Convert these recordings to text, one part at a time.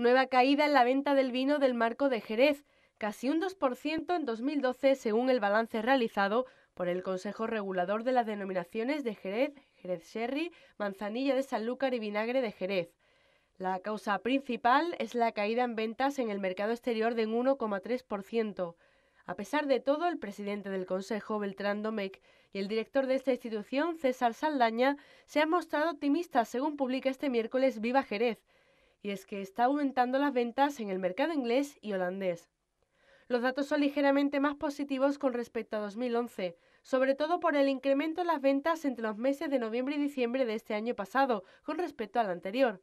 Nueva caída en la venta del vino del marco de Jerez, casi un 2% en 2012 según el balance realizado por el Consejo Regulador de las Denominaciones de Jerez, Jerez Sherry, Manzanilla de Sanlúcar y Vinagre de Jerez. La causa principal es la caída en ventas en el mercado exterior de un 1,3%. A pesar de todo, el presidente del Consejo, Beltrán Domecq, y el director de esta institución, César Saldaña, se han mostrado optimistas, según publica este miércoles Viva Jerez, y es que está aumentando las ventas en el mercado inglés y holandés. Los datos son ligeramente más positivos con respecto a 2011, sobre todo por el incremento en las ventas entre los meses de noviembre y diciembre de este año pasado con respecto al anterior.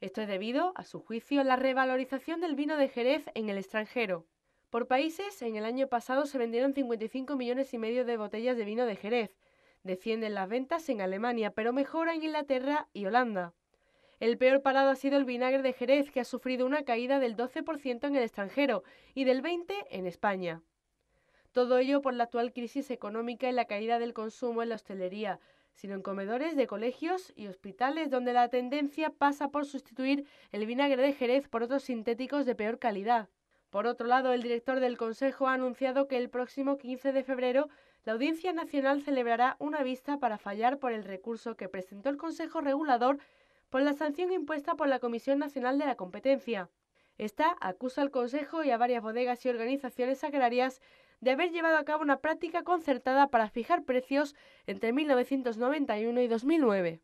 Esto es debido, a su juicio, la revalorización del vino de Jerez en el extranjero. Por países, en el año pasado se vendieron 55 millones y medio de botellas de vino de Jerez. Descienden las ventas en Alemania, pero mejora en Inglaterra y Holanda. El peor parado ha sido el vinagre de Jerez, que ha sufrido una caída del 12% en el extranjero y del 20% en España. Todo ello por la actual crisis económica y la caída del consumo en la hostelería, sino en comedores de colegios y hospitales donde la tendencia pasa por sustituir el vinagre de Jerez por otros sintéticos de peor calidad. Por otro lado, el director del Consejo ha anunciado que el próximo 15 de febrero la Audiencia Nacional celebrará una vista para fallar por el recurso que presentó el Consejo Regulador por la sanción impuesta por la Comisión Nacional de la Competencia. Esta acusa al Consejo y a varias bodegas y organizaciones agrarias de haber llevado a cabo una práctica concertada para fijar precios entre 1991 y 2009.